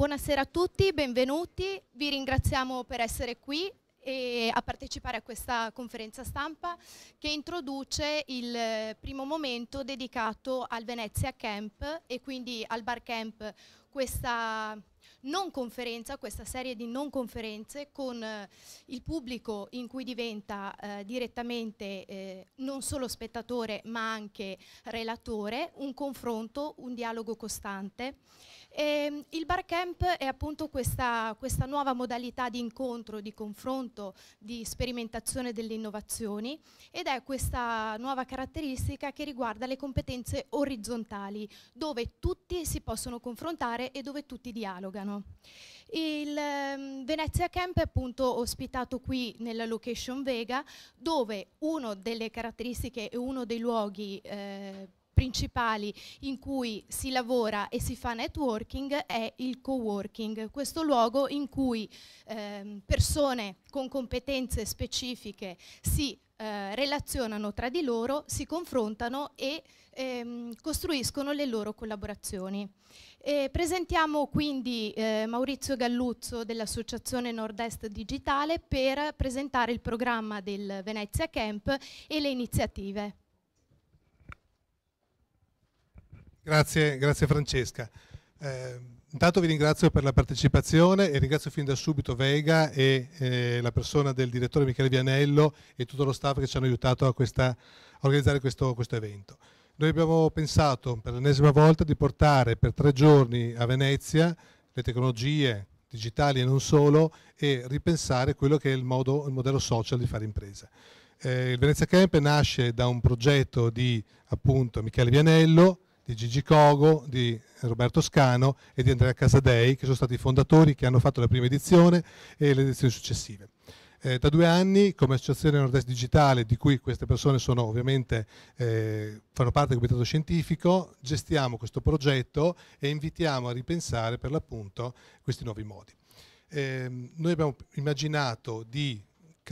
Buonasera a tutti, benvenuti, vi ringraziamo per essere qui e a partecipare a questa conferenza stampa che introduce il primo momento dedicato al Venezia Camp e quindi al Bar Camp questa non conferenza, questa serie di non conferenze con eh, il pubblico in cui diventa eh, direttamente eh, non solo spettatore ma anche relatore, un confronto, un dialogo costante. E ehm, il barcamp è appunto questa, questa nuova modalità di incontro, di confronto, di sperimentazione delle innovazioni ed è questa nuova caratteristica che riguarda le competenze orizzontali, dove tutti si possono confrontare e dove tutti dialogano. Il ehm, Venezia Camp è appunto ospitato qui nella location Vega, dove una delle caratteristiche e uno dei luoghi eh, principali in cui si lavora e si fa networking è il co-working, questo luogo in cui ehm, persone con competenze specifiche si eh, relazionano tra di loro, si confrontano e ehm, costruiscono le loro collaborazioni. E presentiamo quindi eh, Maurizio Galluzzo dell'Associazione Nord-Est Digitale per presentare il programma del Venezia Camp e le iniziative. Grazie, grazie Francesca. Eh, intanto vi ringrazio per la partecipazione e ringrazio fin da subito Vega e eh, la persona del direttore Michele Vianello e tutto lo staff che ci hanno aiutato a, questa, a organizzare questo, questo evento. Noi abbiamo pensato per l'ennesima volta di portare per tre giorni a Venezia le tecnologie digitali e non solo e ripensare quello che è il, modo, il modello social di fare impresa. Eh, il Venezia Camp nasce da un progetto di appunto, Michele Vianello, di Gigi Cogo, di Roberto Scano e di Andrea Casadei, che sono stati i fondatori che hanno fatto la prima edizione e le edizioni successive. Eh, da due anni, come associazione Nord-Est Digitale, di cui queste persone sono ovviamente eh, fanno parte del comitato scientifico, gestiamo questo progetto e invitiamo a ripensare per l'appunto questi nuovi modi. Eh, noi abbiamo immaginato di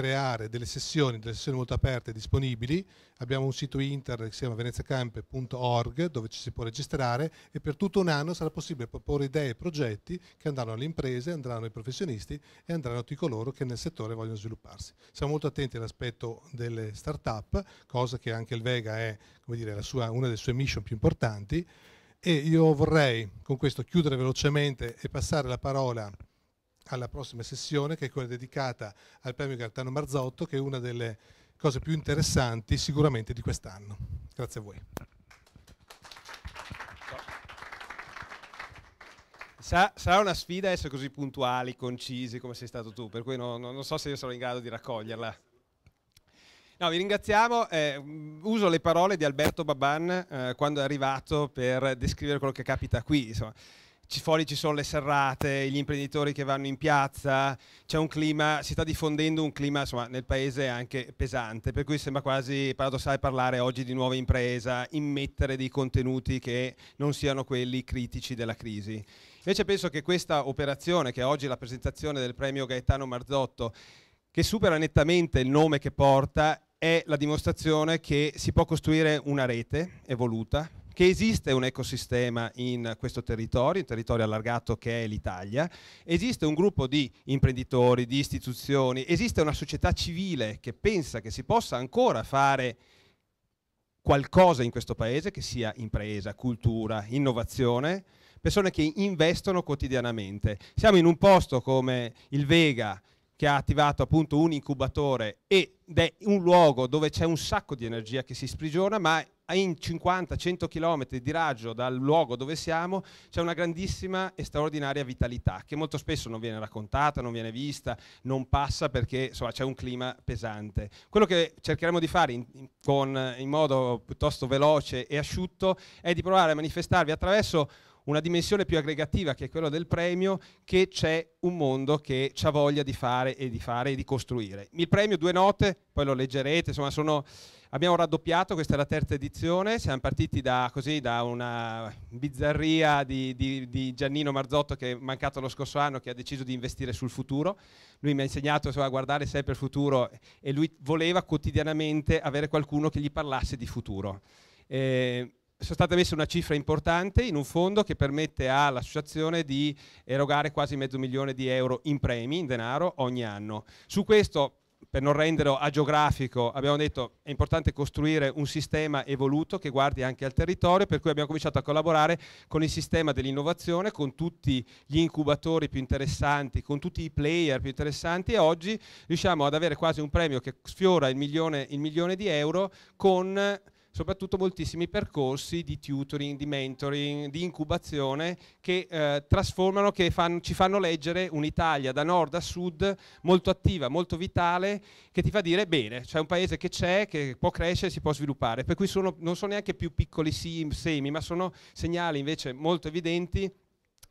creare delle sessioni, delle sessioni molto aperte e disponibili. Abbiamo un sito internet che si chiama veneziacamp.org dove ci si può registrare e per tutto un anno sarà possibile proporre idee e progetti che andranno alle imprese, andranno ai professionisti e andranno a tutti coloro che nel settore vogliono svilupparsi. Siamo molto attenti all'aspetto delle start-up, cosa che anche il Vega è dire, sua, una delle sue mission più importanti e io vorrei con questo chiudere velocemente e passare la parola a alla prossima sessione che è quella dedicata al premio Gaetano Marzotto che è una delle cose più interessanti sicuramente di quest'anno. Grazie a voi. sarà una sfida essere così puntuali, concisi come sei stato tu, per cui non, non so se io sarò in grado di raccoglierla. No, vi ringraziamo. Eh, uso le parole di Alberto Baban eh, quando è arrivato per descrivere quello che capita qui. Insomma ci, fuori ci sono le serrate, gli imprenditori che vanno in piazza, c'è un clima, si sta diffondendo un clima insomma, nel paese anche pesante, per cui sembra quasi paradossale parlare oggi di nuova impresa, immettere dei contenuti che non siano quelli critici della crisi. Invece penso che questa operazione, che è oggi è la presentazione del premio Gaetano Marzotto, che supera nettamente il nome che porta, è la dimostrazione che si può costruire una rete evoluta, che esiste un ecosistema in questo territorio, un territorio allargato che è l'Italia, esiste un gruppo di imprenditori, di istituzioni, esiste una società civile che pensa che si possa ancora fare qualcosa in questo paese che sia impresa, cultura, innovazione, persone che investono quotidianamente. Siamo in un posto come il Vega, che ha attivato appunto un incubatore ed è un luogo dove c'è un sacco di energia che si sprigiona, ma in 50-100 km di raggio dal luogo dove siamo c'è una grandissima e straordinaria vitalità che molto spesso non viene raccontata, non viene vista, non passa perché c'è un clima pesante. Quello che cercheremo di fare in, in, con, in modo piuttosto veloce e asciutto è di provare a manifestarvi attraverso una dimensione più aggregativa che è quella del premio, che c'è un mondo che ha voglia di fare e di fare e di costruire. Il premio due note, poi lo leggerete, insomma sono, abbiamo raddoppiato, questa è la terza edizione, siamo partiti da, così, da una bizzarria di, di, di, Giannino Marzotto che è mancato lo scorso anno, che ha deciso di investire sul futuro, lui mi ha insegnato insomma, a guardare sempre il futuro e lui voleva quotidianamente avere qualcuno che gli parlasse di futuro. Eh, sono state messe una cifra importante in un fondo che permette all'associazione di erogare quasi mezzo milione di euro in premi, in denaro, ogni anno. Su questo, per non renderlo agiografico, abbiamo detto è importante costruire un sistema evoluto che guardi anche al territorio, per cui abbiamo cominciato a collaborare con il sistema dell'innovazione, con tutti gli incubatori più interessanti, con tutti i player più interessanti e oggi riusciamo ad avere quasi un premio che sfiora il milione, il milione di euro con soprattutto moltissimi percorsi di tutoring, di mentoring, di incubazione che eh, trasformano, che fan, ci fanno leggere un'Italia da nord a sud molto attiva, molto vitale, che ti fa dire bene, c'è un paese che c'è, che può crescere, si può sviluppare. Per cui sono, non sono neanche più piccoli semi, ma sono segnali invece molto evidenti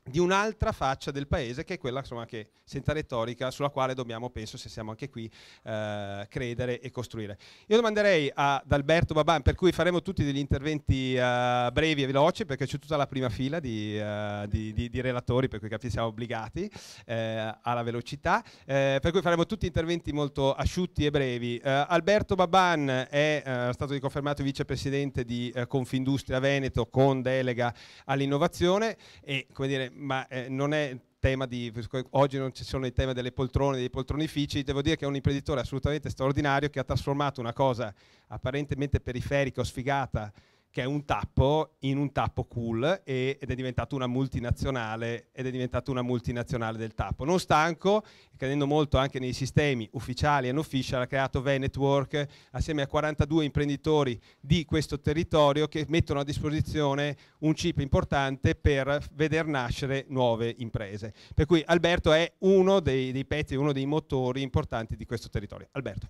di un'altra faccia del paese che è quella insomma, che, senza retorica sulla quale dobbiamo, penso, se siamo anche qui, eh, credere e costruire. Io domanderei ad Alberto Baban, per cui faremo tutti degli interventi eh, brevi e veloci perché c'è tutta la prima fila di, eh, di, di, di relatori, per cui capite siamo obbligati eh, alla velocità, eh, per cui faremo tutti interventi molto asciutti e brevi. Eh, Alberto Baban è stato riconfermato vicepresidente di Confindustria Veneto con delega all'innovazione e come dire ma eh, non è tema di oggi non ci sono i temi delle poltrone, dei poltronifici, devo dire che è un imprenditore assolutamente straordinario che ha trasformato una cosa apparentemente periferica o sfigata che è un tappo in un tappo cool e, ed è diventato una multinazionale ed è diventato una multinazionale del tappo. Non stanco, credendo molto anche nei sistemi ufficiali e non official, ha creato V-Network assieme a 42 imprenditori di questo territorio che mettono a disposizione un chip importante per veder nascere nuove imprese. Per cui Alberto è uno dei, dei pezzi, uno dei motori importanti di questo territorio. Alberto.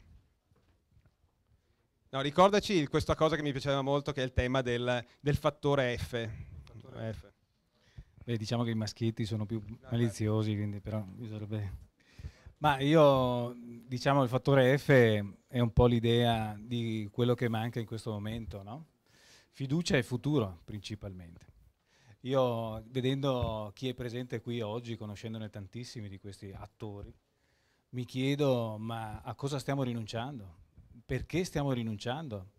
No, ricordaci questa cosa che mi piaceva molto, che è il tema del, del fattore F. Fattore F. Beh, diciamo che i maschietti sono più maliziosi, quindi però bisognerebbe... Ma io, diciamo, il fattore F è un po' l'idea di quello che manca in questo momento, no? Fiducia e futuro, principalmente. Io, vedendo chi è presente qui oggi, conoscendone tantissimi di questi attori, mi chiedo, ma a cosa stiamo rinunciando? perché stiamo rinunciando?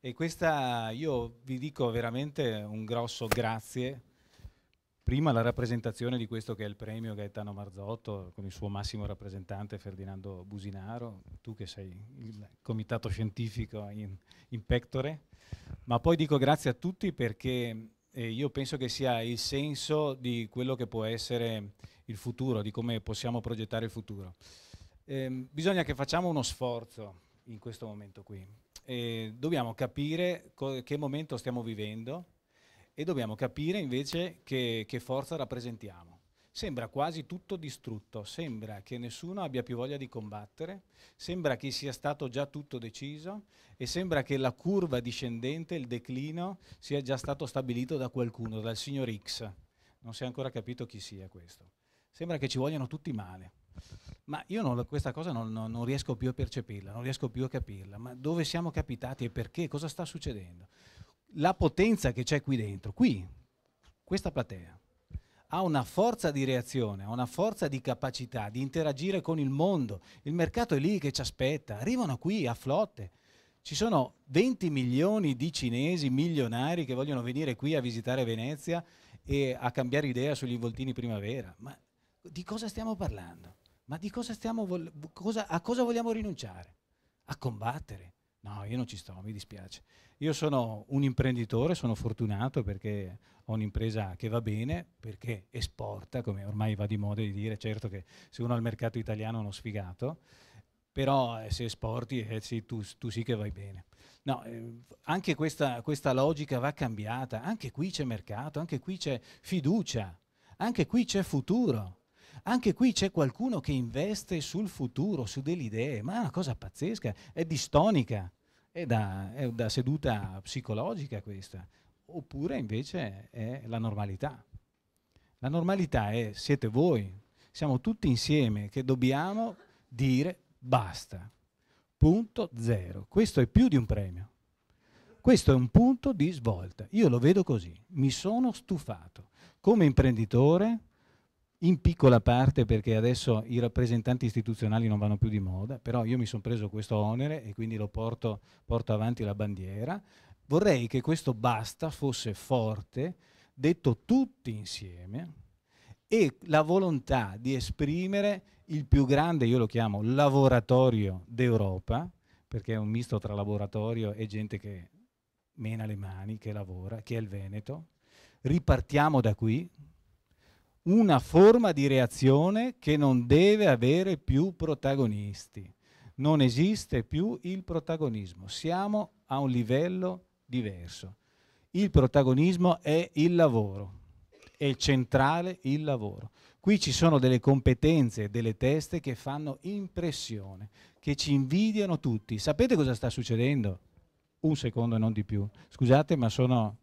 E questa io vi dico veramente un grosso grazie. Prima la rappresentazione di questo che è il premio Gaetano Marzotto con il suo massimo rappresentante Ferdinando Businaro, tu che sei il comitato scientifico in, in pectore, ma poi dico grazie a tutti perché eh, io penso che sia il senso di quello che può essere il futuro, di come possiamo progettare il futuro. Eh, bisogna che facciamo uno sforzo in questo momento qui. E dobbiamo capire che momento stiamo vivendo e dobbiamo capire invece che, che forza rappresentiamo. Sembra quasi tutto distrutto, sembra che nessuno abbia più voglia di combattere, sembra che sia stato già tutto deciso e sembra che la curva discendente, il declino, sia già stato stabilito da qualcuno, dal signor X. Non si è ancora capito chi sia questo. Sembra che ci vogliano tutti male ma io non, questa cosa non, non, non, riesco più a percepirla, non riesco più a capirla, ma dove siamo capitati e perché, cosa sta succedendo? La potenza che c'è qui dentro, qui, questa platea, ha una forza di reazione, ha una forza di capacità di interagire con il mondo, il mercato è lì che ci aspetta, arrivano qui a flotte, ci sono 20 milioni di cinesi milionari che vogliono venire qui a visitare Venezia e a cambiare idea sugli involtini primavera, ma di cosa stiamo parlando? Ma di cosa stiamo vol- cosa, a cosa vogliamo rinunciare? A combattere? No, io non ci sto, mi dispiace. Io sono un imprenditore, sono fortunato perché ho un'impresa che va bene, perché esporta, come ormai va di moda di dire, certo che se uno al mercato italiano è uno sfigato, però eh, se esporti eh, sì, tu, tu, sì che vai bene. No, eh, anche questa, questa logica va cambiata, anche qui c'è mercato, anche qui c'è fiducia, anche qui c'è futuro. Anche qui c'è qualcuno che investe sul futuro, su delle idee, ma è una cosa pazzesca, è distonica, è da, è da seduta psicologica questa, oppure invece è la normalità. La normalità è siete voi, siamo tutti insieme che dobbiamo dire basta. Punto zero. Questo è più di un premio. Questo è un punto di svolta. Io lo vedo così. Mi sono stufato. Come imprenditore in piccola parte perché adesso i rappresentanti istituzionali non vanno più di moda, però io mi sono preso questo onere e quindi lo porto, porto avanti la bandiera. Vorrei che questo basta fosse forte, detto tutti insieme, e la volontà di esprimere il più grande, io lo chiamo, laboratorio d'Europa, perché è un misto tra laboratorio e gente che mena le mani, che lavora, che è il Veneto. Ripartiamo da qui, una forma di reazione che non deve avere più protagonisti. Non esiste più il protagonismo, siamo a un livello diverso. Il protagonismo è il lavoro, è centrale il lavoro. Qui ci sono delle competenze delle teste che fanno impressione, che ci invidiano tutti. Sapete cosa sta succedendo? Un secondo e non di più. Scusate, ma sono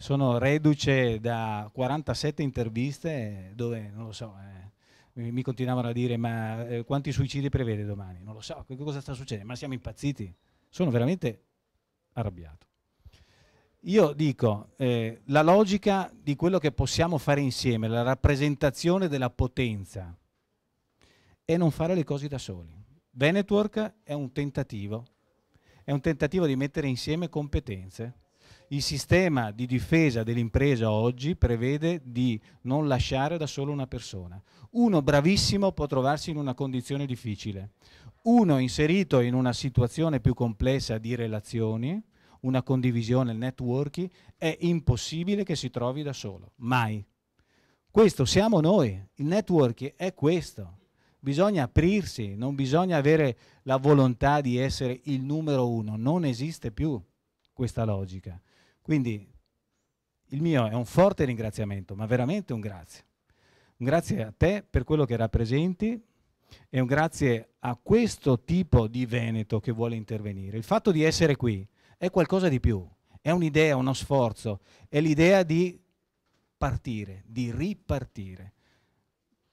sono reduce da 47 interviste dove, non lo so, eh, mi continuavano a dire ma eh, quanti suicidi prevede domani? Non lo so, che cosa sta succedendo? Ma siamo impazziti? Sono veramente arrabbiato. Io dico, eh, la logica di quello che possiamo fare insieme, la rappresentazione della potenza, è non fare le cose da soli. Venetwork è un tentativo, è un tentativo di mettere insieme competenze il sistema di difesa dell'impresa oggi prevede di non lasciare da solo una persona. Uno bravissimo può trovarsi in una condizione difficile, uno inserito in una situazione più complessa di relazioni, una condivisione, il networking, è impossibile che si trovi da solo, mai. Questo siamo noi, il networking è questo. Bisogna aprirsi, non bisogna avere la volontà di essere il numero uno, non esiste più questa logica. Quindi il mio è un forte ringraziamento, ma veramente un grazie. Un grazie a te per quello che rappresenti e un grazie a questo tipo di Veneto che vuole intervenire. Il fatto di essere qui è qualcosa di più, è un'idea, uno sforzo, è l'idea di partire, di ripartire.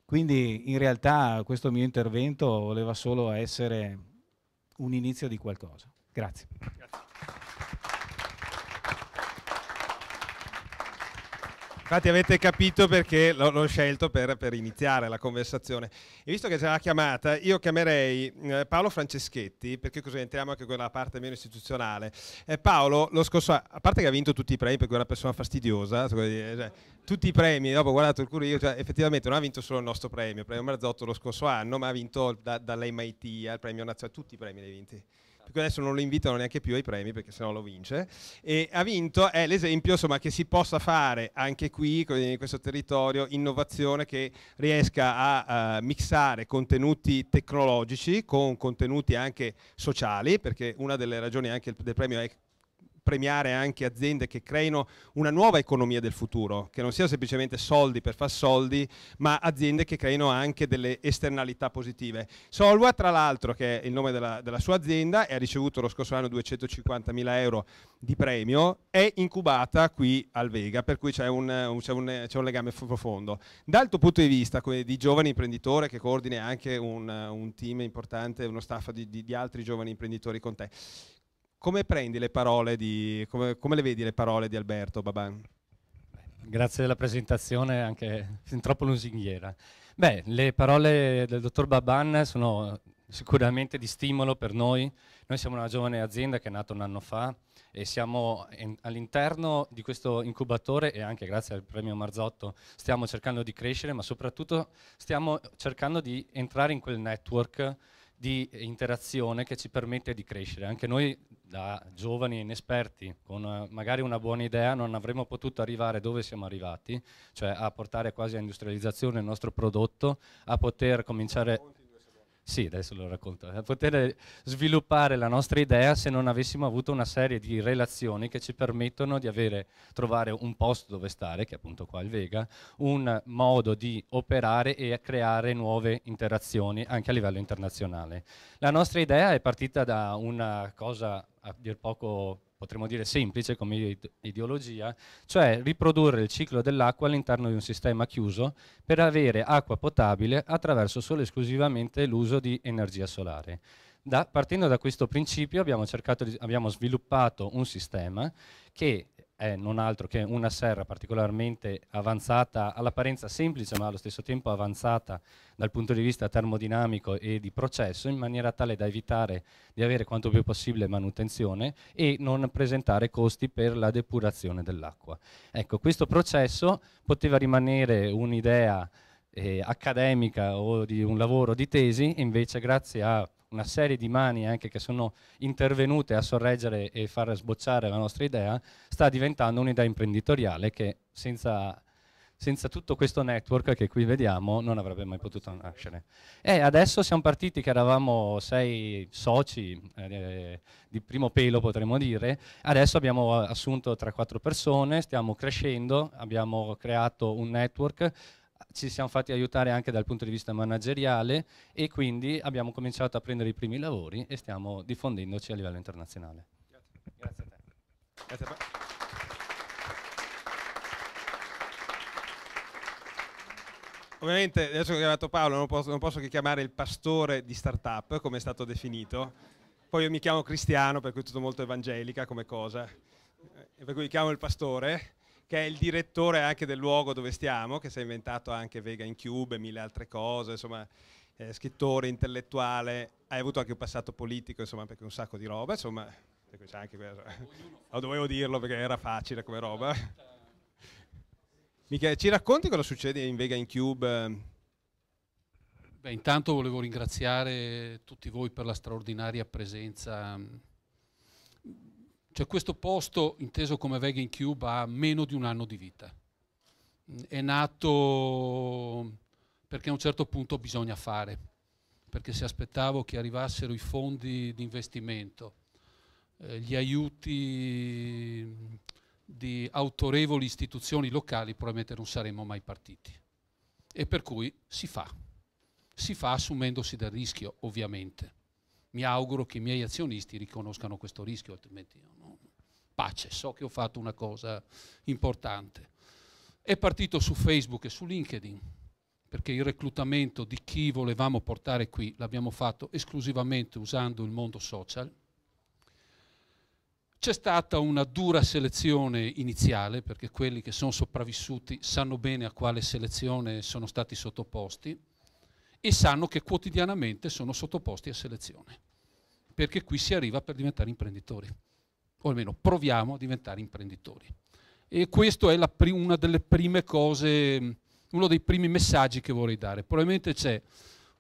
Quindi in realtà questo mio intervento voleva solo essere un inizio di qualcosa. Grazie. Grazie. Infatti avete capito perché l'ho, scelto per, per, iniziare la conversazione. E visto che c'è la chiamata, io chiamerei eh, Paolo Franceschetti, perché così entriamo anche quella parte meno istituzionale. Eh, Paolo, lo scorso a parte che ha vinto tutti i premi, perché è una persona fastidiosa, cioè, eh, cioè tutti i premi, dopo ho guardato il curio, cioè, effettivamente non ha vinto solo il nostro premio, il premio Marzotto lo scorso anno, ma ha vinto da, dall'MIT al premio nazionale, tutti i premi li ha vinti. Esatto. perché adesso non lo invitano neanche più ai premi perché sennò lo vince, e ha vinto, è l'esempio insomma, che si possa fare anche qui, in questo territorio, innovazione che riesca a uh, mixare contenuti tecnologici con contenuti anche sociali, perché una delle ragioni anche del premio è premiare anche aziende che creino una nuova economia del futuro, che non sia semplicemente soldi per far soldi, ma aziende che creino anche delle esternalità positive. Solua, tra l'altro, che è il nome della, della sua azienda, e ha ricevuto lo scorso anno 250.000 euro di premio, è incubata qui al Vega, per cui c'è un, un, un, un, legame profondo. Dal tuo punto di vista di giovane imprenditore che coordina anche un, team importante, uno staff di, di, di altri giovani imprenditori con te, come prendi le parole di, come, come le vedi le parole di Alberto Baban? Grazie della presentazione, anche sin troppo lusinghiera. Beh, le parole del dottor Baban sono sicuramente di stimolo per noi. Noi siamo una giovane azienda che è nata un anno fa e siamo all'interno di questo incubatore e anche grazie al premio Marzotto stiamo cercando di crescere, ma soprattutto stiamo cercando di entrare in quel network di interazione che ci permette di crescere. Anche noi da giovani inesperti, con eh, magari una buona idea, non avremmo potuto arrivare dove siamo arrivati, cioè a portare quasi a industrializzazione il nostro prodotto, a poter cominciare sì, adesso lo racconto. A eh, poter eh, sviluppare la nostra idea se non avessimo avuto una serie di relazioni che ci permettono di avere, trovare un posto dove stare, che è appunto qua il Vega, un modo di operare e creare nuove interazioni anche a livello internazionale. La nostra idea è partita da una cosa a dir poco potremmo dire semplice come ideologia, cioè riprodurre il ciclo dell'acqua all'interno di un sistema chiuso per avere acqua potabile attraverso solo e esclusivamente l'uso di energia solare. Da, partendo da questo principio abbiamo, di, abbiamo sviluppato un sistema che è non altro che una serra particolarmente avanzata, all'apparenza semplice ma allo stesso tempo avanzata dal punto di vista termodinamico e di processo in maniera tale da evitare di avere quanto più possibile manutenzione e non presentare costi per la depurazione dell'acqua. Ecco, questo processo poteva rimanere un'idea eh, accademica o di un lavoro di tesi, invece grazie a una serie di mani anche che sono intervenute a sorreggere e far sbocciare la nostra idea, sta diventando un'idea imprenditoriale che senza, senza, tutto questo network che qui vediamo non avrebbe mai potuto nascere. E adesso siamo partiti che eravamo sei soci eh, di primo pelo potremmo dire, adesso abbiamo assunto 3-4 persone, stiamo crescendo, abbiamo creato un network, ci siamo fatti aiutare anche dal punto di vista manageriale e quindi abbiamo cominciato a prendere i primi lavori e stiamo diffondendoci a livello internazionale. Grazie, Grazie a te. Grazie Ovviamente adesso che ho chiamato Paolo non posso, non posso che chiamare il pastore di startup, come è stato definito. Poi io mi chiamo cristiano, per cui è tutto molto evangelica come cosa, e eh, per cui mi chiamo il pastore che è il direttore anche del luogo dove stiamo, che si è inventato anche Vega in Cube e mille altre cose, insomma, eh, scrittore, intellettuale, hai avuto anche un passato politico, insomma, perché un sacco di roba, insomma, c'è anche questo. No, dovevo dirlo perché era facile come roba. Michele, ci racconti cosa succede in Vega in Cube? Beh, intanto volevo ringraziare tutti voi per la straordinaria presenza cioè questo posto, inteso come Vegan Cube, ha meno di un anno di vita. Mm, è nato perché a un certo punto bisogna fare, perché se aspettavo che arrivassero i fondi di investimento, eh, gli aiuti mm, di autorevoli istituzioni locali, probabilmente non saremmo mai partiti. E per cui si fa. Si fa assumendosi del rischio, ovviamente mi auguro che i miei azionisti riconoscano questo rischio, altrimenti no pace, so che ho fatto una cosa importante. È partito su Facebook e su LinkedIn, perché il reclutamento di chi volevamo portare qui l'abbiamo fatto esclusivamente usando il mondo social. C'è stata una dura selezione iniziale, perché quelli che sono sopravvissuti sanno bene a quale selezione sono stati sottoposti e sanno che quotidianamente sono sottoposti a selezione, perché qui si arriva per diventare imprenditori o almeno proviamo a diventare imprenditori. E questa è prim- una delle prime cose, uno dei primi messaggi che vorrei dare. Probabilmente c'è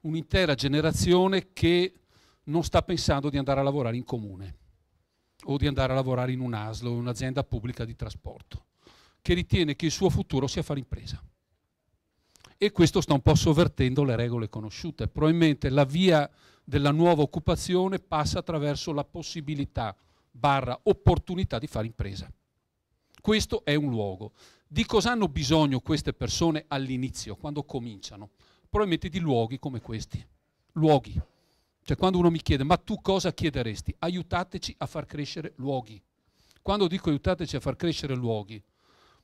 un'intera generazione che non sta pensando di andare a lavorare in comune o di andare a lavorare in un ASLO, un'azienda pubblica di trasporto, che ritiene che il suo futuro sia fare impresa. E questo sta un po' sovvertendo le regole conosciute. Probabilmente la via della nuova occupazione passa attraverso la possibilità barra opportunità di fare impresa. Questo è un luogo. Di cosa hanno bisogno queste persone all'inizio, quando cominciano? Probabilmente di luoghi come questi. Luoghi. Cioè quando uno mi chiede, ma tu cosa chiederesti? Aiutateci a far crescere luoghi. Quando dico aiutateci a far crescere luoghi,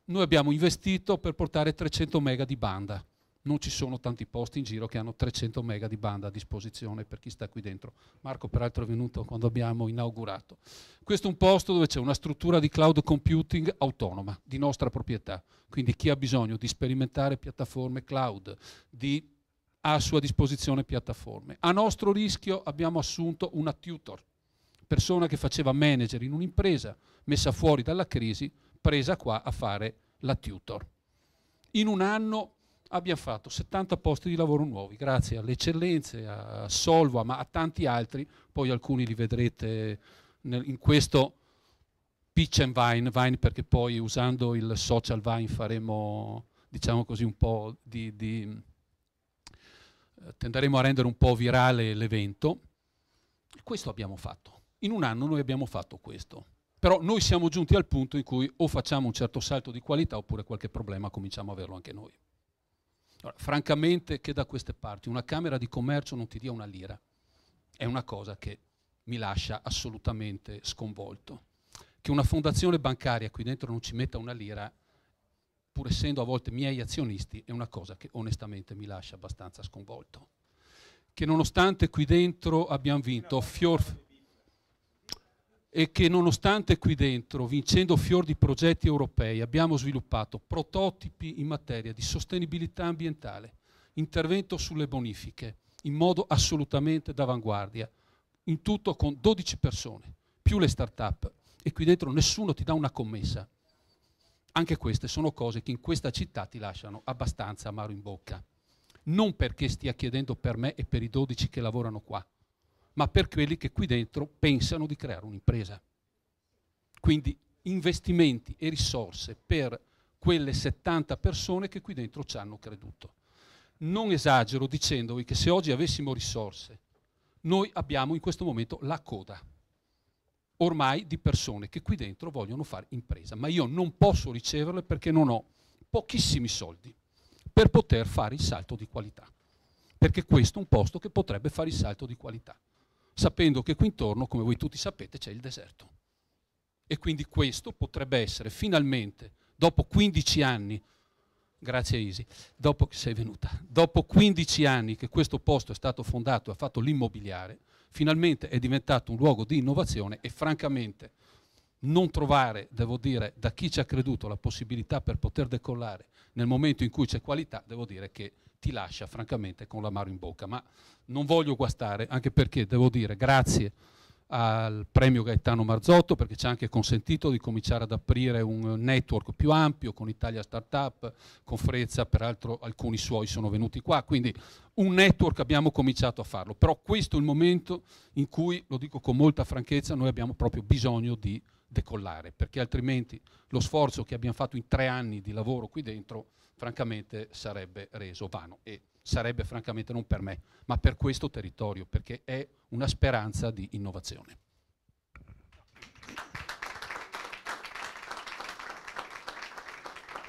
noi abbiamo investito per portare 300 mega di banda non ci sono tanti posti in giro che hanno 300 mega di banda a disposizione per chi sta qui dentro. Marco peraltro è venuto quando abbiamo inaugurato. Questo è un posto dove c'è una struttura di cloud computing autonoma, di nostra proprietà. Quindi chi ha bisogno di sperimentare piattaforme cloud, ha a sua disposizione piattaforme. A nostro rischio abbiamo assunto una tutor, persona che faceva manager in un'impresa messa fuori dalla crisi, presa qua a fare la tutor. In un anno abbiamo fatto 70 posti di lavoro nuovi, grazie alle eccellenze, a Solva, ma a tanti altri, poi alcuni li vedrete nel, in questo pitch and vine, vine perché poi usando il social vine faremo, diciamo così, un po' di, di eh, tenderemo a rendere un po' virale l'evento. Questo abbiamo fatto. In un anno noi abbiamo fatto questo. Però noi siamo giunti al punto in cui o facciamo un certo salto di qualità oppure qualche problema cominciamo a averlo anche noi. Allora, francamente che da queste parti una Camera di Commercio non ti dia una lira è una cosa che mi lascia assolutamente sconvolto. Che una fondazione bancaria qui dentro non ci metta una lira, pur essendo a volte miei azionisti, è una cosa che onestamente mi lascia abbastanza sconvolto. Che nonostante qui dentro abbiamo vinto fior e che nonostante qui dentro, vincendo fior di progetti europei, abbiamo sviluppato prototipi in materia di sostenibilità ambientale, intervento sulle bonifiche, in modo assolutamente d'avanguardia, in tutto con 12 persone, più le start-up, e qui dentro nessuno ti dà una commessa. Anche queste sono cose che in questa città ti lasciano abbastanza amaro in bocca. Non perché stia chiedendo per me e per i 12 che lavorano qua, ma per quelli che qui dentro pensano di creare un'impresa. Quindi investimenti e risorse per quelle 70 persone che qui dentro ci hanno creduto. Non esagero dicendovi che se oggi avessimo risorse, noi abbiamo in questo momento la coda ormai di persone che qui dentro vogliono fare impresa, ma io non posso riceverle perché non ho pochissimi soldi per poter fare il salto di qualità, perché questo è un posto che potrebbe fare il salto di qualità sapendo che qui intorno, come voi tutti sapete, c'è il deserto. E quindi questo potrebbe essere finalmente, dopo 15 anni, grazie Isi, dopo che sei venuta, dopo 15 anni che questo posto è stato fondato e ha fatto l'immobiliare, finalmente è diventato un luogo di innovazione e francamente non trovare, devo dire, da chi ci ha creduto la possibilità per poter decollare nel momento in cui c'è qualità, devo dire che ti lascia francamente con l'amaro in bocca, ma non voglio guastare, anche perché devo dire grazie al premio Gaetano Marzotto perché ci ha anche consentito di cominciare ad aprire un network più ampio con Italia Startup, con Frezza, peraltro alcuni suoi sono venuti qua, quindi un network abbiamo cominciato a farlo, però questo è il momento in cui, lo dico con molta franchezza, noi abbiamo proprio bisogno di decollare, perché altrimenti lo sforzo che abbiamo fatto in tre anni di lavoro qui dentro francamente sarebbe reso vano e sarebbe francamente non per me, ma per questo territorio, perché è una speranza di innovazione.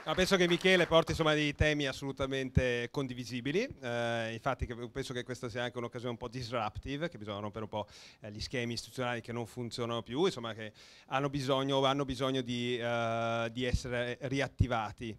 Ah, penso che Michele porti insomma, dei temi assolutamente condivisibili, eh, infatti penso che questa sia anche un'occasione un po' disruptive, che bisogna rompere un po' eh, gli schemi istituzionali che non funzionano più, insomma che hanno bisogno, hanno bisogno di, uh, di essere riattivati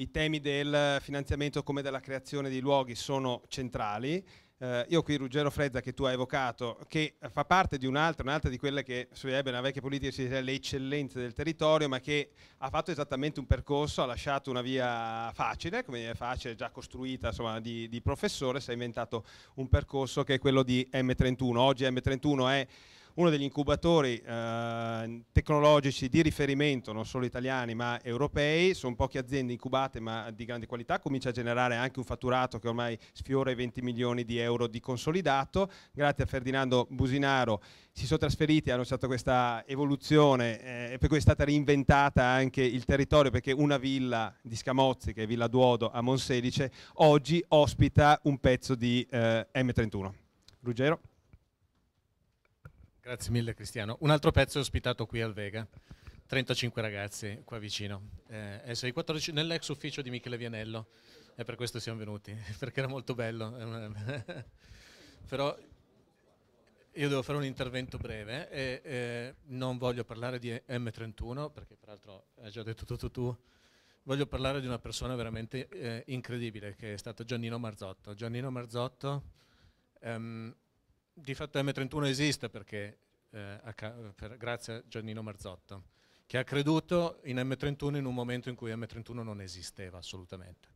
i temi del finanziamento come della creazione di luoghi sono centrali. Eh, io qui Ruggero Frezza che tu hai evocato, che fa parte di un'altra, un'altra di quelle che suggerebbe una vecchia politica si dice le eccellenze del territorio, ma che ha fatto esattamente un percorso, ha lasciato una via facile, come dire facile, già costruita insomma, di, di professore, si è inventato un percorso che è quello di M31. Oggi M31 è uno degli incubatori eh, tecnologici di riferimento, non solo italiani ma europei, sono poche aziende incubate ma di grande qualità, comincia a generare anche un fatturato che ormai sfiora i 20 milioni di euro di consolidato, grazie a Ferdinando Businaro si sono trasferiti, hanno lanciato questa evoluzione eh, e per cui è stata reinventata anche il territorio perché una villa di Scamozzi, che è Villa Duodo a Monselice, oggi ospita un pezzo di eh, M31. Ruggero? Grazie mille Cristiano. Un altro pezzo è ospitato qui al Vega. 35 ragazzi qua vicino. Eh, 14, nell'ex ufficio di Michele Vianello. E per questo siamo venuti, perché era molto bello. Però io devo fare un intervento breve e eh, non voglio parlare di M31, perché peraltro hai già detto tutto tu. Voglio parlare di una persona veramente eh, incredibile che è stato Giannino Marzotto. Giannino Marzotto ehm, di fatto M31 esiste perché, eh, a, per, grazie a Giannino Marzotto, che ha creduto in M31 in un momento in cui M31 non esisteva assolutamente.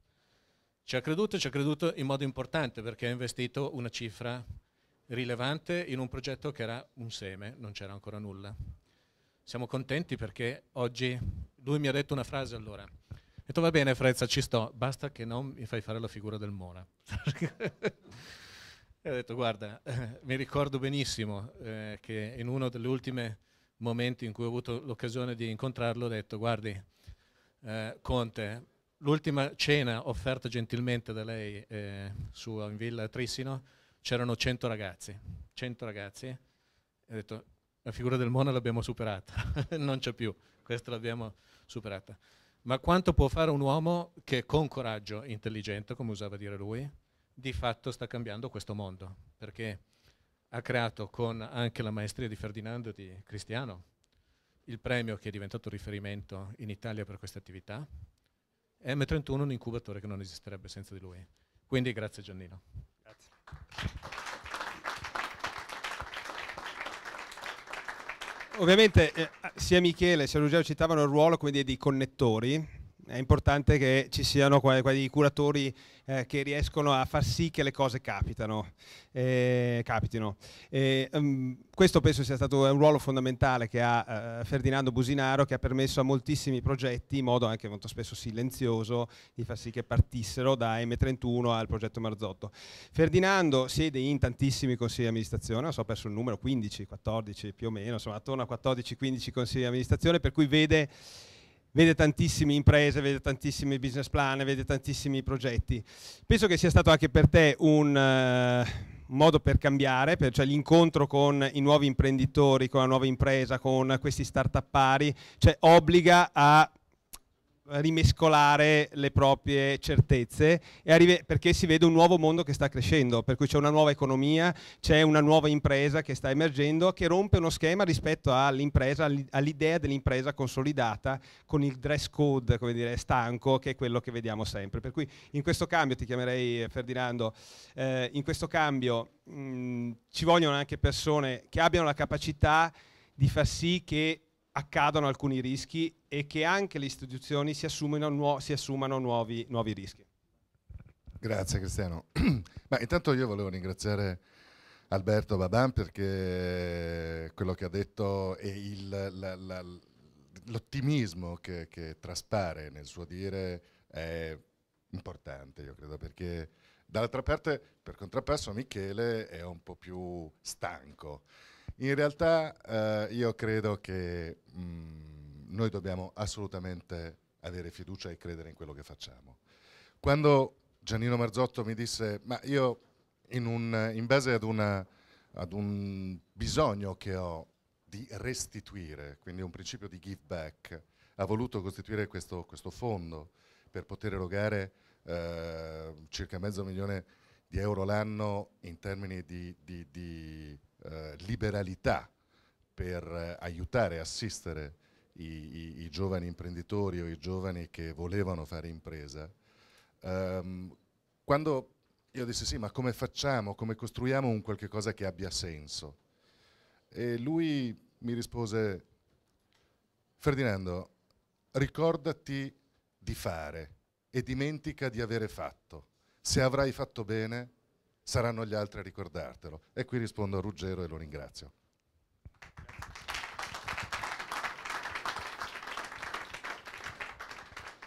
Ci ha creduto e ci ha creduto in modo importante perché ha investito una cifra rilevante in un progetto che era un seme, non c'era ancora nulla. Siamo contenti perché oggi lui mi ha detto una frase allora. Ha detto va bene Frezza, ci sto, basta che non mi fai fare la figura del Mora. E ho detto, guarda, eh, mi ricordo benissimo eh, che in uno degli ultimi momenti in cui ho avuto l'occasione di incontrarlo, ho detto, guardi, eh, Conte, l'ultima cena offerta gentilmente da lei eh, su, in Villa Trissino, c'erano 100 ragazzi, 100 ragazzi, e ho detto, la figura del mono l'abbiamo superata, non c'è più, questa l'abbiamo superata. Ma quanto può fare un uomo che con coraggio intelligente, come usava dire lui, di fatto sta cambiando questo mondo, perché ha creato con anche la maestria di Ferdinando di Cristiano il premio che è diventato riferimento in Italia per queste attività, e M31 un incubatore che non esisterebbe senza di lui. Quindi grazie Giannino. Grazie. Ovviamente eh, sia Michele sia Ruggero citavano il ruolo dire, di connettori è importante che ci siano quei curatori eh, che riescono a far sì che le cose capitano, eh, capitino. E, um, questo penso sia stato un ruolo fondamentale che ha eh, Ferdinando Businaro che ha permesso a moltissimi progetti, in modo anche molto spesso silenzioso, di far sì che partissero da M31 al progetto Marzotto. Ferdinando siede in tantissimi consigli di amministrazione, non so, ho perso il numero 15, 14 più o meno, insomma attorno a 14-15 consigli di amministrazione, per cui vede vede tantissime imprese, vede tantissimi business plan, vede tantissimi progetti. Penso che sia stato anche per te un eh, modo per cambiare, per, cioè l'incontro con i nuovi imprenditori, con la nuova impresa, con questi start-up pari, cioè obbliga a rimescolare le proprie certezze perché si vede un nuovo mondo che sta crescendo, per cui c'è una nuova economia, c'è una nuova impresa che sta emergendo che rompe uno schema rispetto all'impresa, all'idea dell'impresa consolidata con il dress code, come dire, stanco, che è quello che vediamo sempre. Per cui in questo cambio, ti chiamerei eh, Ferdinando, eh, in questo cambio mh, mm, ci vogliono anche persone che abbiano la capacità di far sì che accadano alcuni rischi e che anche le istituzioni si, nuo si assumano nuovi, nuovi, rischi. Grazie Cristiano. Ma intanto io volevo ringraziare Alberto Baban perché quello che ha detto e l'ottimismo che, che, traspare nel suo dire è importante, io credo, perché dall'altra parte, per contrappasso, Michele è un po' più stanco. In realtà eh, io credo che mh, mm, noi dobbiamo assolutamente avere fiducia e credere in quello che facciamo. Quando Giannino Marzotto mi disse, ma io in, un, in base ad, una, ad un bisogno che ho di restituire, quindi un principio di give back, ha voluto costituire questo, questo fondo per poter erogare eh, circa mezzo milione di di euro l'anno in termini di, di, di eh, liberalità per eh, aiutare e assistere i, i, i, giovani imprenditori o i giovani che volevano fare impresa. Um, quando io dissi sì, ma come facciamo, come costruiamo un qualche cosa che abbia senso? E lui mi rispose, Ferdinando, ricordati di fare e dimentica di avere fatto se avrai fatto bene saranno gli altri a ricordartelo. E qui rispondo a Ruggero e lo ringrazio.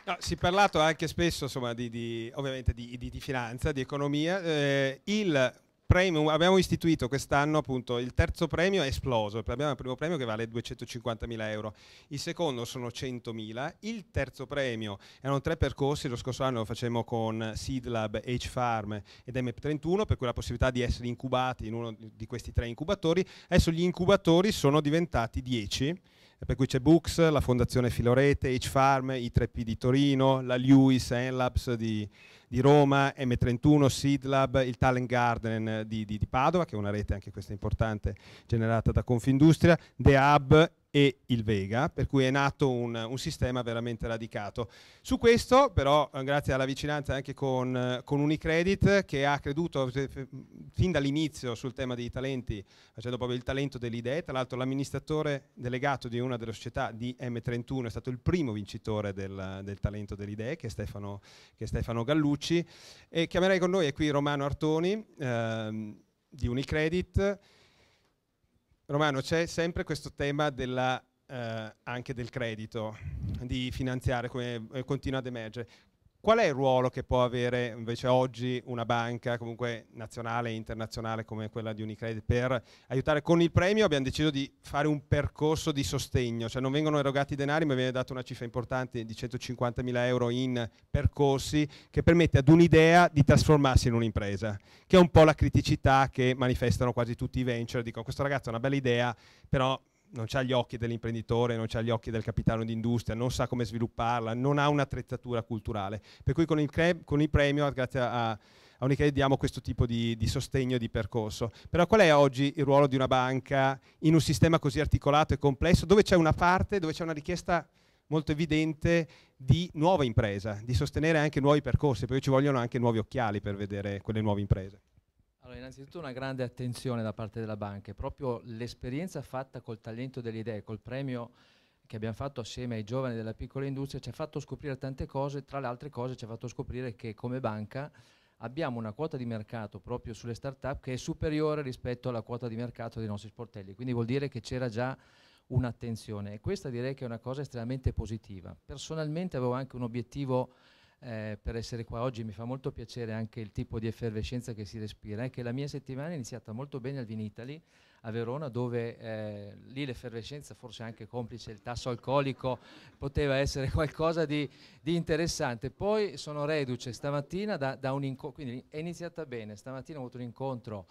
No, si è parlato anche spesso insomma, di, di, di, di, finanza, di economia. Eh, il premium, abbiamo istituito quest'anno appunto il terzo premio è esploso, abbiamo il primo premio che vale 250.000 euro, il secondo sono 100.000, il terzo premio erano tre percorsi, lo scorso anno lo facevamo con Seedlab, H-Farm ed M31 per cui la possibilità di essere incubati in uno di questi tre incubatori, adesso gli incubatori sono diventati 10 per cui c'è Books, la Fondazione Filorete, H-Farm, I3P di Torino, la Lewis, Enlabs di, di Roma, M31, Seedlab, il Talent Garden di, di, di, Padova, che è una rete anche questa importante generata da Confindustria, The Hub e il Vega, per cui è nato un, un sistema veramente radicato. Su questo però, eh, grazie alla vicinanza anche con, eh, con Unicredit, che ha creduto eh, fin dall'inizio sul tema dei talenti, facendo proprio il talento delle idee, tra l'altro l'amministratore delegato di una delle società di M31 è stato il primo vincitore del, del talento dell'idea, che, che, è Stefano Gallucci, e chiamerei con noi è qui Romano Artoni ehm, di Unicredit Romano, c'è sempre questo tema della, eh, anche del credito, di finanziare come eh, continua ad emergere qual è il ruolo che può avere invece oggi una banca comunque nazionale e internazionale come quella di Unicredit per aiutare? Con il premio abbiamo deciso di fare un percorso di sostegno, cioè non vengono erogati denari ma viene data una cifra importante di 150 mila euro in percorsi che permette ad un'idea di trasformarsi in un'impresa, che è un po' la criticità che manifestano quasi tutti i venture, dicono questo ragazzo ha una bella idea però non ha gli occhi dell'imprenditore, non ha gli occhi del capitano d'industria, non sa come svilupparla, non ha un'attrezzatura culturale. Per cui con il, cre- con il premio, grazie a, a Unicredit, diamo questo tipo di, di sostegno di percorso. Però qual è oggi il ruolo di una banca in un sistema così articolato e complesso, dove c'è una parte, dove c'è una richiesta molto evidente di nuova impresa, di sostenere anche nuovi percorsi, perché ci vogliono anche nuovi occhiali per vedere quelle nuove imprese. Allora, innanzitutto una grande attenzione da parte della banca, proprio l'esperienza fatta col talento delle idee, col premio che abbiamo fatto assieme ai giovani della piccola industria ci ha fatto scoprire tante cose, tra le altre cose ci ha fatto scoprire che come banca abbiamo una quota di mercato proprio sulle start-up che è superiore rispetto alla quota di mercato dei nostri sportelli, quindi vuol dire che c'era già un'attenzione e questa direi che è una cosa estremamente positiva. Personalmente avevo anche un obiettivo eh, per essere qua oggi. Mi fa molto piacere anche il tipo di effervescenza che si respira. È che la mia settimana è iniziata molto bene al Vinitali a Verona, dove eh, lì l'effervescenza, forse anche complice il tasso alcolico, poteva essere qualcosa di, di interessante. Poi sono reduce stamattina da, da un incontro, quindi è iniziata bene. Stamattina ho avuto un incontro.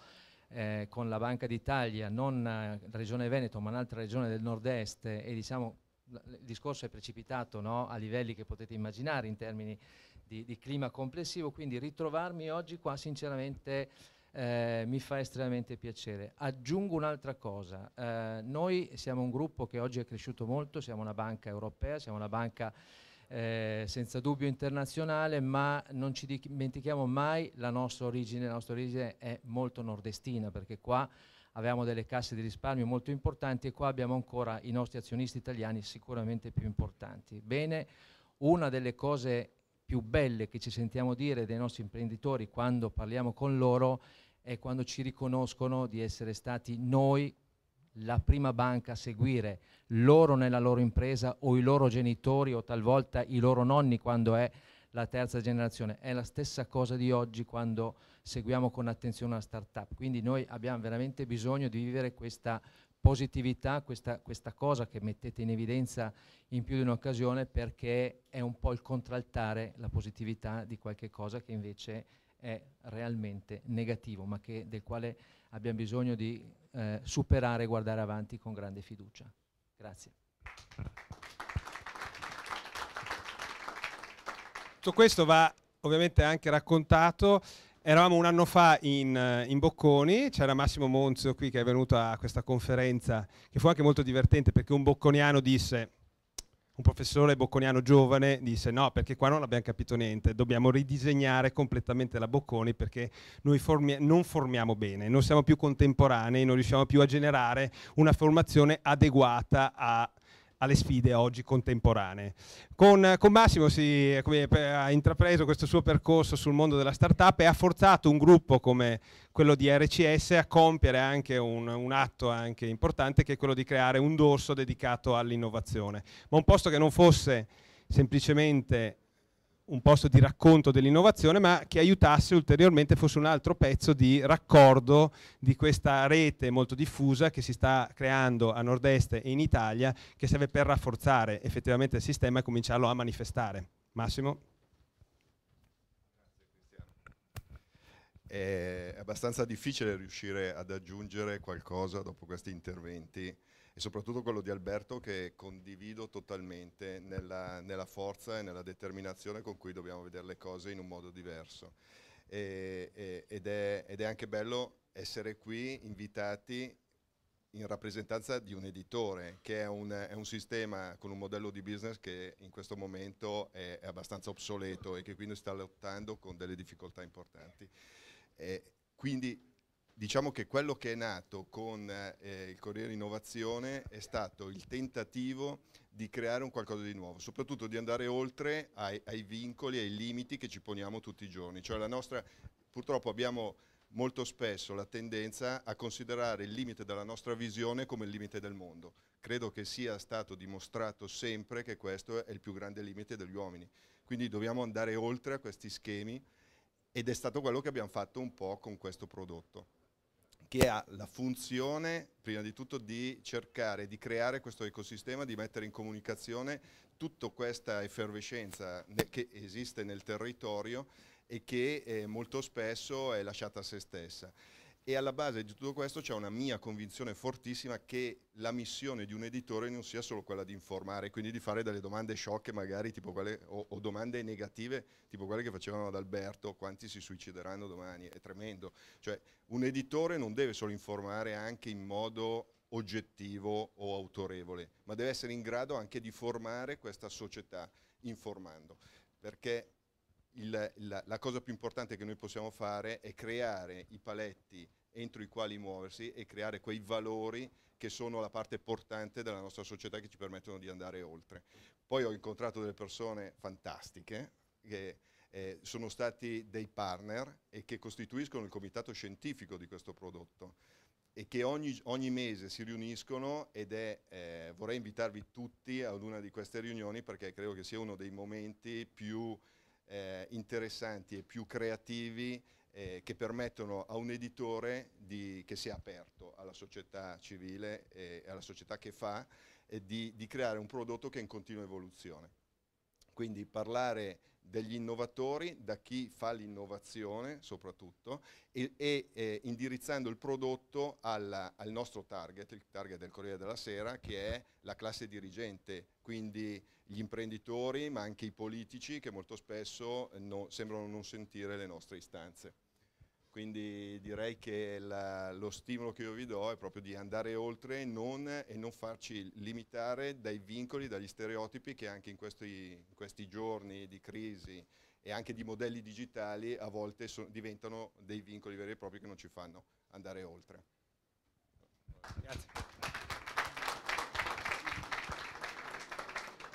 Eh, con la Banca d'Italia, non la eh, regione Veneto ma un'altra regione del nord-est e diciamo il discorso è precipitato no? a livelli che potete immaginare in termini di, di, clima complessivo, quindi ritrovarmi oggi qua sinceramente eh, mi fa estremamente piacere. Aggiungo un'altra cosa, eh, noi siamo un gruppo che oggi è cresciuto molto, siamo una banca europea, siamo una banca eh, senza dubbio internazionale, ma non ci dimentichiamo mai la nostra origine, la nostra origine è molto nordestina perché qua avevamo delle casse di risparmio molto importanti e qua abbiamo ancora i nostri azionisti italiani sicuramente più importanti. Bene, una delle cose più belle che ci sentiamo dire dei nostri imprenditori quando parliamo con loro è quando ci riconoscono di essere stati noi la prima banca a seguire loro nella loro impresa o i loro genitori o talvolta i loro nonni quando è la terza generazione. È la stessa cosa di oggi quando seguiamo con attenzione una startup. Quindi noi abbiamo veramente bisogno di vivere questa positività, questa, questa cosa che mettete in evidenza in più di un'occasione perché è un po' il contraltare la positività di qualche cosa che invece è realmente negativo, ma che, del quale abbiamo bisogno di eh, superare e guardare avanti con grande fiducia. Grazie. tutto questo va ovviamente anche raccontato. Eravamo un anno fa in, eh, in Bocconi, c'era Massimo Monzio qui che è venuto a questa conferenza, che fu anche molto divertente perché un bocconiano disse, un professore bocconiano giovane disse no perché qua non abbiamo capito niente, dobbiamo ridisegnare completamente la Bocconi perché noi formi non formiamo bene, non siamo più contemporanei, non riusciamo più a generare una formazione adeguata a alle sfide oggi contemporanee. Con, con Massimo si come, ha intrapreso questo suo percorso sul mondo della startup e ha forzato un gruppo come quello di RCS a compiere anche un, un atto anche importante che è quello di creare un dorso dedicato all'innovazione, ma un posto che non fosse semplicemente un posto di racconto dell'innovazione, ma che aiutasse ulteriormente, fosse un altro pezzo di raccordo di questa rete molto diffusa che si sta creando a nord-est e in Italia, che serve per rafforzare effettivamente il sistema e cominciarlo a manifestare. Massimo? È abbastanza difficile riuscire ad aggiungere qualcosa dopo questi interventi e soprattutto quello di Alberto che condivido totalmente nella, nella forza e nella determinazione con cui dobbiamo vedere le cose in un modo diverso. E, e, ed, è, ed è anche bello essere qui invitati in rappresentanza di un editore, che è un, è un, sistema con un modello di business che in questo momento è, è abbastanza obsoleto e che quindi sta lottando con delle difficoltà importanti. E quindi diciamo che quello che è nato con eh, il Corriere Innovazione è stato il tentativo di creare un qualcosa di nuovo, soprattutto di andare oltre ai, ai vincoli, ai limiti che ci poniamo tutti i giorni. Cioè nostra, purtroppo abbiamo molto spesso la tendenza a considerare il limite della nostra visione come il limite del mondo. Credo che sia stato dimostrato sempre che questo è il più grande limite degli uomini. Quindi dobbiamo andare oltre a questi schemi ed è stato quello che abbiamo fatto un po' con questo prodotto che ha la funzione, prima di tutto, di cercare di creare questo ecosistema, di mettere in comunicazione tutta questa effervescenza che esiste nel territorio e che eh, molto spesso è lasciata a se stessa. E alla base di tutto questo c'è una mia convinzione fortissima che la missione di un editore non sia solo quella di informare, quindi di fare delle domande sciocche magari quelle, o, o, domande negative tipo quelle che facevano ad Alberto, quanti si suicideranno domani, è tremendo. Cioè un editore non deve solo informare anche in modo oggettivo o autorevole, ma deve essere in grado anche di formare questa società informando, perché il, la, la, cosa più importante che noi possiamo fare è creare i paletti entro i quali muoversi e creare quei valori che sono la parte portante della nostra società che ci permettono di andare oltre. Poi ho incontrato delle persone fantastiche che eh, sono stati dei partner e che costituiscono il comitato scientifico di questo prodotto e che ogni, ogni mese si riuniscono ed è, eh, vorrei invitarvi tutti ad una di queste riunioni perché credo che sia uno dei momenti più eh, interessanti e più creativi eh, che permettono a un editore di, che sia aperto alla società civile e alla società che fa di, di creare un prodotto che è in continua evoluzione. Quindi parlare degli innovatori, da chi fa l'innovazione soprattutto, e, e eh, indirizzando il prodotto alla, al nostro target, il target del Corriere della Sera, che è la classe dirigente, quindi gli imprenditori, ma anche i politici che molto spesso eh, no, sembrano non sentire le nostre istanze. Quindi direi che la, lo stimolo che io vi do è proprio di andare oltre non, e non farci limitare dai vincoli, dagli stereotipi che anche in questi, in questi giorni di crisi e anche di modelli digitali a volte so, diventano dei vincoli veri e propri che non ci fanno andare oltre. Grazie.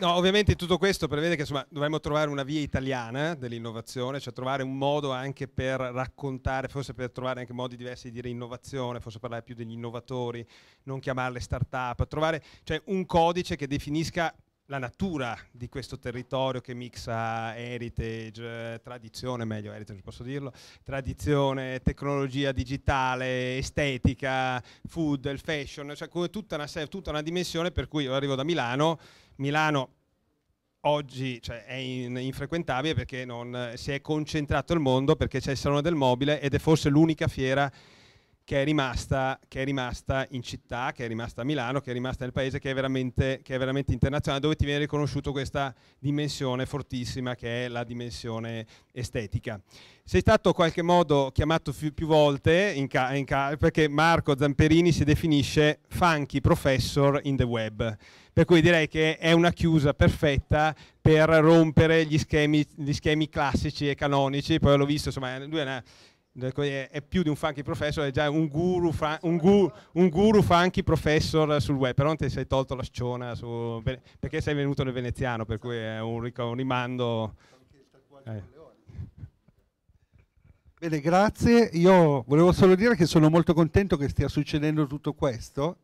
No, ovviamente tutto questo prevede che insomma, dovremmo trovare una via italiana dell'innovazione, cioè trovare un modo anche per raccontare, forse per trovare anche modi diversi di dire innovazione, forse parlare più degli innovatori, non chiamarle start-up, trovare cioè, un codice che definisca la natura di questo territorio che mixa heritage, tradizione, meglio heritage posso dirlo, tradizione, tecnologia digitale, estetica, food, il fashion, cioè come tutta una, tutta una dimensione per cui io arrivo da Milano, Milano oggi cioè, è in, infrequentabile perché non, eh, si è concentrato il mondo perché c'è il Salone del Mobile ed è forse l'unica fiera che è, rimasta, che è, rimasta, in città, che è rimasta a Milano, che è rimasta nel paese, che è veramente, che è veramente internazionale, dove ti viene riconosciuta questa dimensione fortissima che è la dimensione estetica. Sei stato in qualche modo chiamato più volte in ca- in ca- perché Marco Zamperini si definisce funky professor in the web, per cui direi che è una chiusa perfetta per rompere gli schemi, gli schemi classici e canonici, poi l'ho visto, insomma, lui è una è più di un funky professor, è già un guru, un guru, un guru funky professor sul web, però non ti sei tolto la sciona su, perché sei venuto nel veneziano, per cui è un, un rimando. Eh. Bene, grazie. Io volevo solo dire che sono molto contento che stia succedendo tutto questo,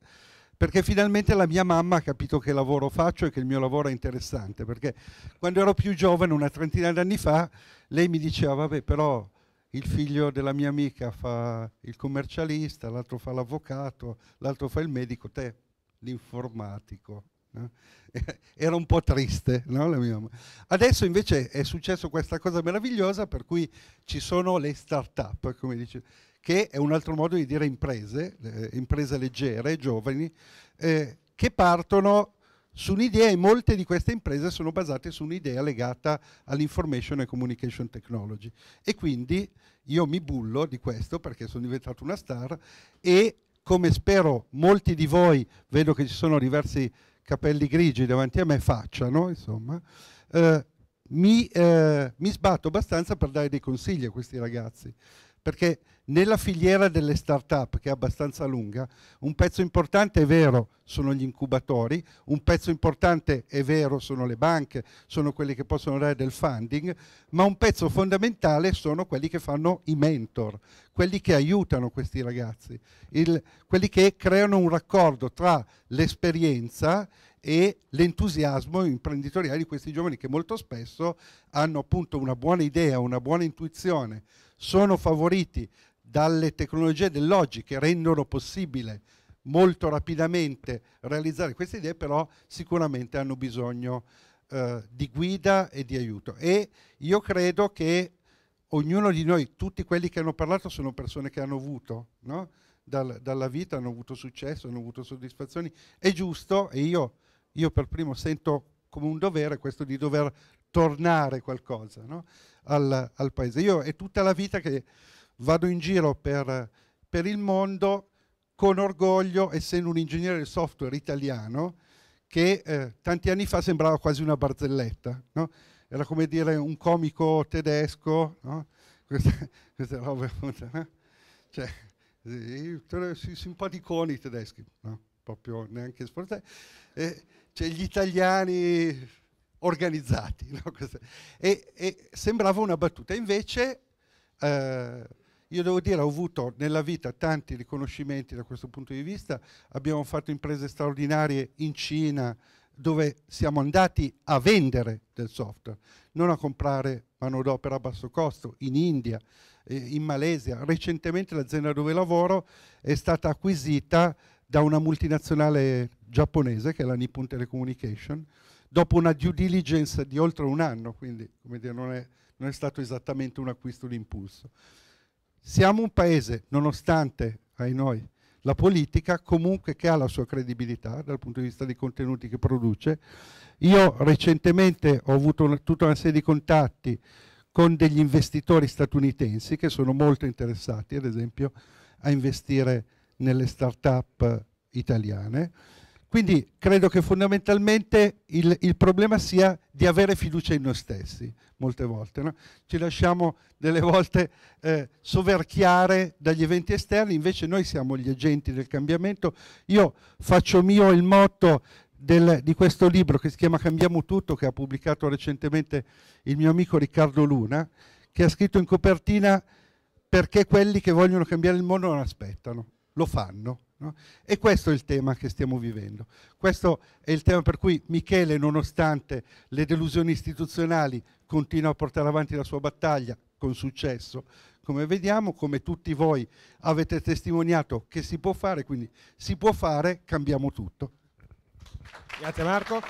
perché finalmente la mia mamma ha capito che lavoro faccio e che il mio lavoro è interessante, perché quando ero più giovane, una trentina d'anni fa, lei mi diceva, vabbè, però il figlio della mia amica fa il commercialista, l'altro fa l'avvocato, l'altro fa il medico, te l'informatico. No? Era un po' triste no? Adesso invece è successo questa cosa meravigliosa per cui ci sono le start-up, come dice, che è un altro modo di dire imprese, eh, imprese leggere, giovani, eh, che partono su un'idea e molte di queste imprese sono basate su un'idea legata all'information e communication technology. E quindi io mi bullo di questo perché sono diventato una star e come spero molti di voi, vedo che ci sono diversi capelli grigi davanti a me, facciano, insomma, eh, mi, eh, mi sbatto abbastanza per dare dei consigli a questi ragazzi perché nella filiera delle start-up, che è abbastanza lunga, un pezzo importante è vero sono gli incubatori, un pezzo importante è vero sono le banche, sono quelli che possono dare del funding, ma un pezzo fondamentale sono quelli che fanno i mentor, quelli che aiutano questi ragazzi, il, quelli che creano un raccordo tra l'esperienza e l'entusiasmo imprenditoriale di questi giovani che molto spesso hanno appunto una buona idea, una buona intuizione, sono favoriti dalle tecnologie dell'oggi che rendono possibile molto rapidamente realizzare queste idee, però sicuramente hanno bisogno eh, di guida e di aiuto. E io credo che ognuno di noi, tutti quelli che hanno parlato, sono persone che hanno avuto, no? Dal, dalla vita, hanno avuto successo, hanno avuto soddisfazioni. È giusto, e io io per primo sento come un dovere questo di dover tornare qualcosa no? al, al, paese. Io è tutta la vita che vado in giro per, per il mondo con orgoglio, essendo un ingegnere software italiano, che eh, tanti anni fa sembrava quasi una barzelletta. No? Era come dire un comico tedesco, no? queste, queste robe, eh? cioè, simpaticoni tedeschi, no? proprio neanche sportelli. Eh, cioè gli italiani organizzati. No? E, e, sembrava una battuta. Invece, eh, io devo dire, ho avuto nella vita tanti riconoscimenti da questo punto di vista. Abbiamo fatto imprese straordinarie in Cina, dove siamo andati a vendere del software, non a comprare manodopera a basso costo, in India, eh, in Malesia. Recentemente l'azienda dove lavoro è stata acquisita da una multinazionale giapponese, che è la Nippon Telecommunication, dopo una due diligence di oltre un anno, quindi dire, non, è, non, è, stato esattamente un acquisto d'impulso. Siamo un paese, nonostante ai noi la politica, comunque che ha la sua credibilità dal punto di vista dei contenuti che produce. Io recentemente ho avuto una, tutta una serie di contatti con degli investitori statunitensi che sono molto interessati, ad esempio, a investire nelle start-up italiane. Quindi credo che fondamentalmente il, il, problema sia di avere fiducia in noi stessi, molte volte. No? Ci lasciamo delle volte eh, soverchiare dagli eventi esterni, invece noi siamo gli agenti del cambiamento. Io faccio mio il motto del, di questo libro che si chiama Cambiamo tutto, che ha pubblicato recentemente il mio amico Riccardo Luna, che ha scritto in copertina perché quelli che vogliono cambiare il mondo non aspettano lo fanno. No? E questo è il tema che stiamo vivendo. Questo è il tema per cui Michele, nonostante le delusioni istituzionali, continua a portare avanti la sua battaglia con successo. Come vediamo, come tutti voi avete testimoniato che si può fare, quindi si può fare, cambiamo tutto. Grazie Marco.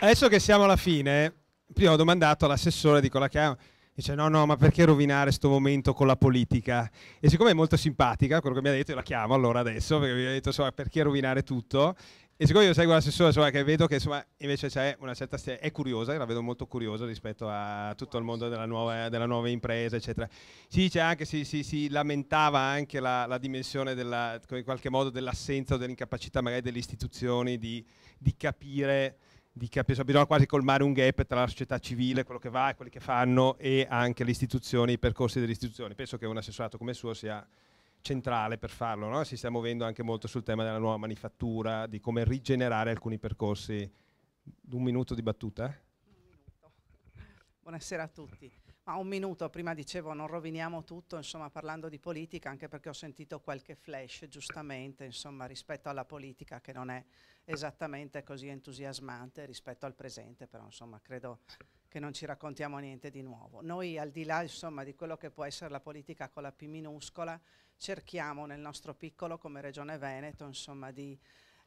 Adesso che siamo alla fine, prima ho domandato all'assessore, dico la chiama dice no no ma perché rovinare questo momento con la politica e siccome è molto simpatica quello che mi ha detto io la chiamo allora adesso perché mi ha detto insomma perché rovinare tutto e siccome io seguo l'assessore insomma che vedo che insomma invece c'è una certa è curiosa la vedo molto curiosa rispetto a tutto il mondo della nuova, della nuova impresa eccetera si dice anche si, si, si lamentava anche la, la dimensione della, in qualche modo dell'assenza o dell'incapacità magari delle istituzioni di, di capire di capire, bisogna quasi colmare un gap tra la società civile, quello che va e quelli che fanno, e anche le istituzioni, i percorsi delle istituzioni. Penso che un assessorato come il suo sia centrale per farlo, no? si sta muovendo anche molto sul tema della nuova manifattura, di come rigenerare alcuni percorsi. Un minuto di battuta? Eh? Buonasera a tutti. Ma ah, un minuto, prima dicevo non roviniamo tutto, insomma, parlando di politica, anche perché ho sentito qualche flash, giustamente, insomma, rispetto alla politica che non è esattamente così entusiasmante rispetto al presente, però insomma, credo che non ci raccontiamo niente di nuovo. Noi al di là insomma, di quello che può essere la politica con la P minuscola, cerchiamo nel nostro piccolo come Regione Veneto insomma, di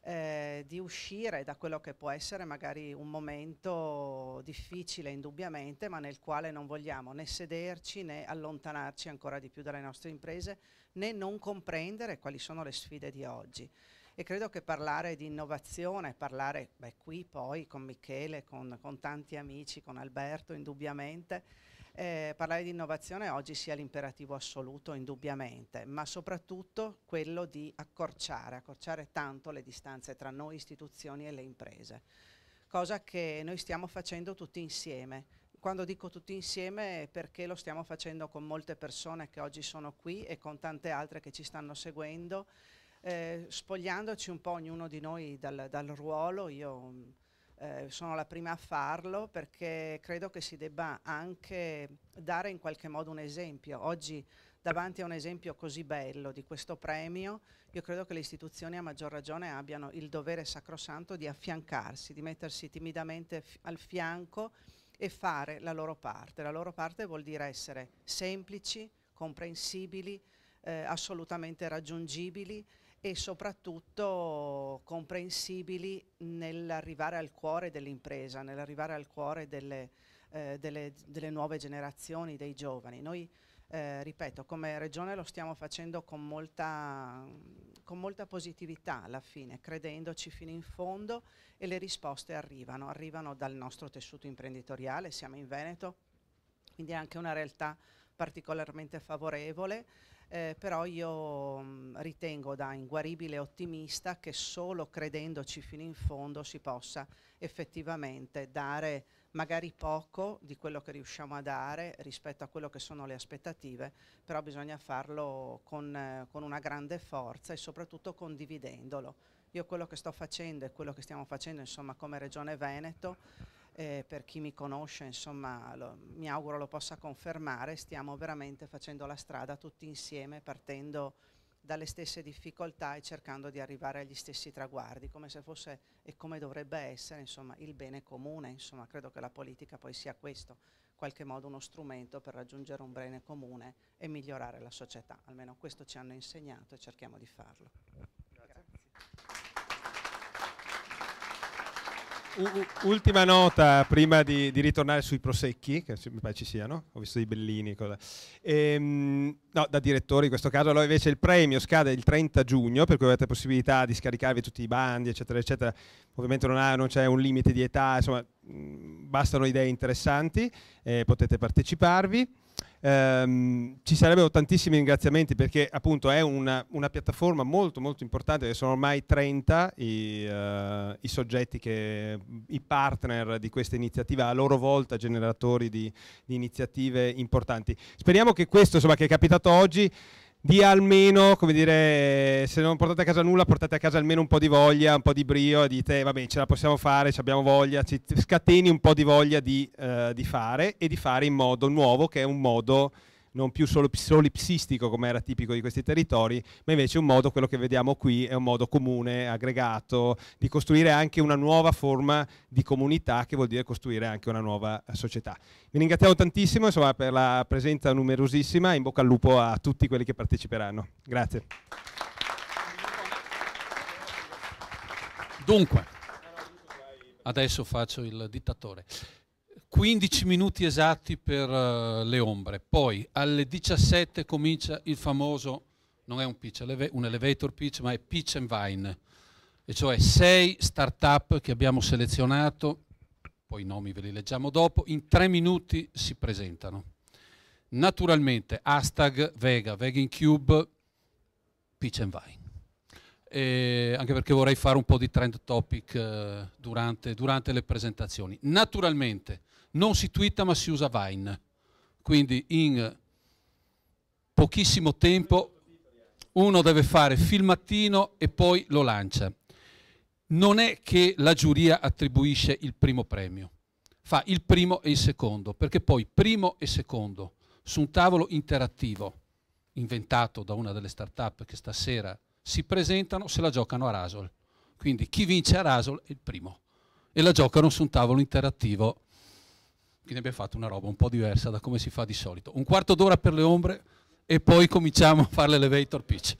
eh, di uscire da quello che può essere magari un momento difficile indubbiamente, ma nel quale non vogliamo né sederci né allontanarci ancora di più dalle nostre imprese, né non comprendere quali sono le sfide di oggi. E credo che parlare di innovazione, parlare beh, qui poi con Michele, con, con tanti amici, con Alberto indubbiamente, eh, parlare di innovazione oggi sia l'imperativo assoluto, indubbiamente, ma soprattutto quello di accorciare, accorciare tanto le distanze tra noi istituzioni e le imprese, cosa che noi stiamo facendo tutti insieme quando dico tutti insieme è perché lo stiamo facendo con molte persone che oggi sono qui e con tante altre che ci stanno seguendo, eh, spogliandoci un po' ognuno di noi dal, dal ruolo. Io eh, sono la prima a farlo perché credo che si debba anche dare in qualche modo un esempio. Oggi davanti a un esempio così bello di questo premio, io credo che le istituzioni a maggior ragione abbiano il dovere sacrosanto di affiancarsi, di mettersi timidamente al fianco e fare la loro parte. La loro parte vuol dire essere semplici, comprensibili, eh, assolutamente raggiungibili e soprattutto comprensibili nell'arrivare al cuore dell'impresa, nell'arrivare al cuore delle, eh, delle, delle, nuove generazioni, dei giovani. Noi, eh, ripeto, come Regione lo stiamo facendo con molta, con molta positività alla fine, credendoci fino in fondo e le risposte arrivano, arrivano dal nostro tessuto imprenditoriale, siamo in Veneto, quindi è anche una realtà particolarmente favorevole eh, però io mm, ritengo da inguaribile ottimista che solo credendoci fino in fondo si possa effettivamente dare magari poco di quello che riusciamo a dare rispetto a quello che sono le aspettative, però bisogna farlo con, eh, con una grande forza e soprattutto condividendolo. Io quello che sto facendo e quello che stiamo facendo insomma come Regione Veneto eh, per chi mi conosce, insomma, lo, mi auguro lo possa confermare, stiamo veramente facendo la strada tutti insieme, partendo dalle stesse difficoltà e cercando di arrivare agli stessi traguardi, come se fosse e come dovrebbe essere insomma, il bene comune. Insomma, credo che la politica poi sia questo, in qualche modo uno strumento per raggiungere un bene comune e migliorare la società. Almeno questo ci hanno insegnato e cerchiamo di farlo. ultima nota prima di, di, ritornare sui prosecchi, che mi pare ci siano, ho visto i bellini. Ehm, no, da direttori in questo caso, allora invece il premio scade il 30 giugno, per cui avete possibilità di scaricarvi tutti i bandi, eccetera, eccetera. Ovviamente non, c'è un limite di età, insomma, mh, bastano idee interessanti, eh, potete parteciparvi. Ehm, ci sarebbero tantissimi ringraziamenti perché appunto è una, una piattaforma molto molto importante, che sono ormai 30 i, uh, i soggetti, che, i partner di questa iniziativa, a loro volta generatori di, di iniziative importanti. Speriamo che questo insomma, che è capitato oggi di almeno, come dire, se non portate a casa nulla, portate a casa almeno un po' di voglia, un po' di brio, e dite, vabbè, ce la possiamo fare, abbiamo voglia, ci, scateni un po' di voglia di, uh, di fare e di fare in modo nuovo, che è un modo non più solo solipsistico come era tipico di questi territori, ma invece un modo, quello che vediamo qui, è un modo comune, aggregato, di costruire anche una nuova forma di comunità che vuol dire costruire anche una nuova eh, società. Vi ringraziamo tantissimo insomma, per la presenza numerosissima, in bocca al lupo a tutti quelli che parteciperanno. Grazie. Dunque, adesso faccio il dittatore. 15 minuti esatti per uh, le ombre, poi alle 17 comincia il famoso, non è un pitch, un elevator pitch, ma è pitch and vine, e cioè sei start-up che abbiamo selezionato, poi i nomi ve li leggiamo dopo, in tre minuti si presentano. Naturalmente hashtag Vega, Vega in Cube, pitch and vine. E anche perché vorrei fare un po' di trend topic uh, durante, durante le presentazioni. Naturalmente non si twitta ma si usa Vine. Quindi in pochissimo tempo uno deve fare filmattino e poi lo lancia. Non è che la giuria attribuisce il primo premio, fa il primo e il secondo, perché poi primo e secondo su un tavolo interattivo inventato da una delle start-up che stasera si presentano, se la giocano a Rasol. Quindi chi vince a Rasol è il primo e la giocano su un tavolo interattivo quindi abbiamo fatto una roba un po' diversa da come si fa di solito. Un quarto d'ora per le ombre e poi cominciamo a fare l'elevator pitch.